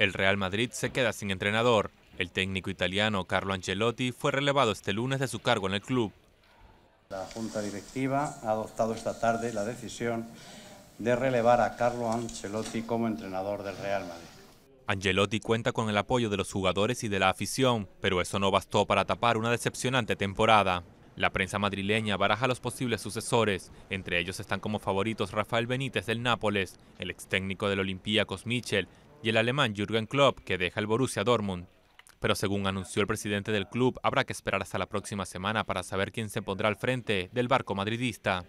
El Real Madrid se queda sin entrenador. El técnico italiano Carlo Ancelotti fue relevado este lunes de su cargo en el club. La Junta Directiva ha adoptado esta tarde la decisión de relevar a Carlo Ancelotti como entrenador del Real Madrid. Angelotti cuenta con el apoyo de los jugadores y de la afición, pero eso no bastó para tapar una decepcionante temporada. La prensa madrileña baraja los posibles sucesores. Entre ellos están como favoritos Rafael Benítez del Nápoles, el ex técnico del Olympiacos Michel, y el alemán Jürgen Klopp, que deja el Borussia Dortmund. Pero según anunció el presidente del club, habrá que esperar hasta la próxima semana para saber quién se pondrá al frente del barco madridista.